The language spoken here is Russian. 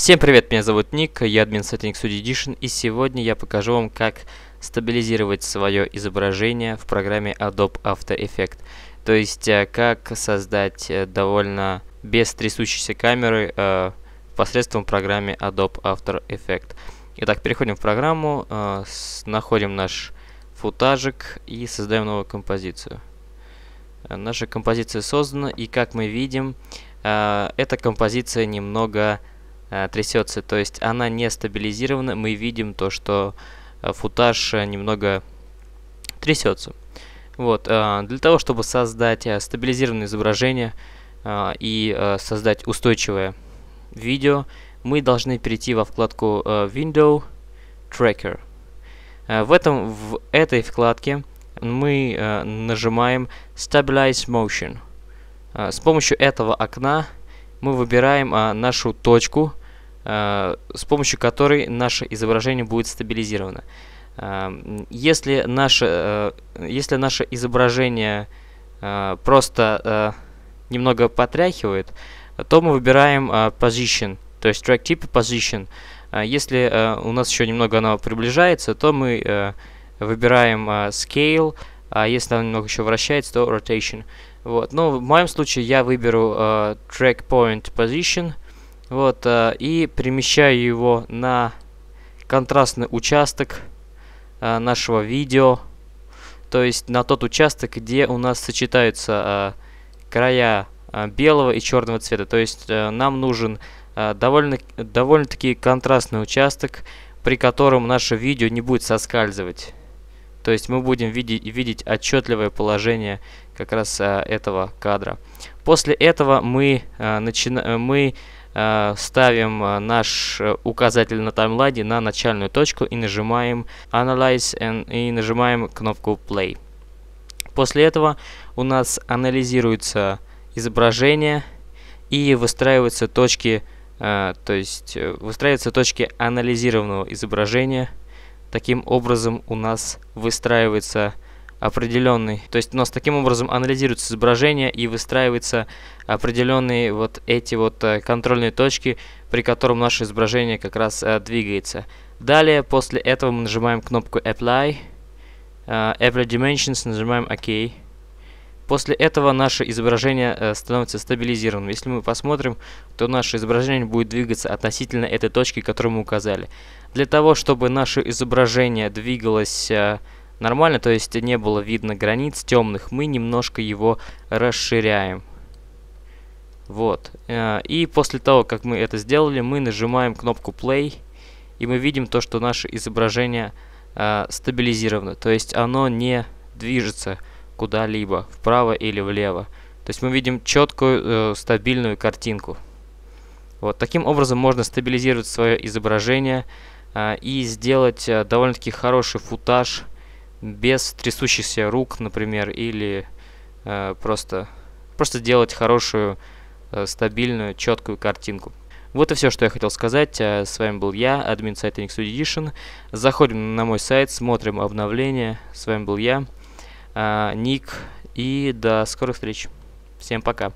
Всем привет, меня зовут Ник, я админ сеттинг Studio Edition, и сегодня я покажу вам, как стабилизировать свое изображение в программе Adobe After Effects. То есть, э, как создать э, довольно без трясущейся камеры э, посредством программы Adobe After Effects. Итак, переходим в программу, э, находим наш футажик и создаем новую композицию. Э, наша композиция создана, и как мы видим, э, эта композиция немного Э, трясется, то есть она не стабилизирована. Мы видим то, что э, футаж э, немного трясется. Вот, для того, чтобы создать стабилизированное изображение и создать устойчивое видео, мы должны перейти во вкладку Window Tracker. В, этом, в этой вкладке мы нажимаем Stabilize Motion. С помощью этого окна мы выбираем нашу точку, Э, с помощью которой наше изображение будет стабилизировано. Э, если наше, э, если наше изображение просто немного потряхивает, то мы выбираем position, то есть track tip position. Если у нас еще немного оно приближается, то мы выбираем scale, а если оно немного еще вращается, то rotation. Вот. Но в моем случае я выберу track point position, вот, э, и перемещаю его на контрастный участок э, нашего видео. То есть на тот участок, где у нас сочетаются э, края белого и черного цвета. То есть нам нужен довольно, довольно-таки контрастный участок, при котором наше видео не будет соскальзывать. То есть мы будем видеть, видеть отчетливое положение как раз а, этого кадра. После этого мы, а, начина мы Э, ставим э, наш э, указатель на таймлайне на начальную точку и нажимаем Analyze and, и нажимаем кнопку Play. После этого у нас анализируется изображение и выстраиваются точки, то есть выстраиваются точки анализированного изображения. Таким образом у нас выстраивается изображение определенный. То есть у нас таким образом анализируется изображение и выстраиваются определенные вот эти вот э, контрольные точки, при котором наше изображение как раз э, двигается. Далее, после этого мы нажимаем кнопку Apply, э, Apply Dimensions, нажимаем ОК. OK. После этого наше изображение становится стабилизированным. Если мы посмотрим, то наше изображение будет двигаться относительно этой точки, которую мы указали. Для того, чтобы наше изображение двигалось нормально, то есть не было видно границ темных, мы немножко его расширяем. Вот. Э, и после того, как мы это сделали, мы нажимаем кнопку Play, и мы видим то, что наше изображение э, стабилизировано, то есть оно не движется куда-либо, вправо или влево. То есть мы видим четкую э, стабильную картинку. Вот таким образом можно стабилизировать свое изображение и сделать довольно-таки хороший футаж, без трясущихся рук, например, или э, просто, просто делать хорошую, э, стабильную, четкую картинку. Вот и все, что я хотел сказать. Э, с вами был я, админ сайта Next Edition. Заходим на мой сайт, смотрим обновления. С вами был я, э, Ник, и до скорых встреч. Всем пока.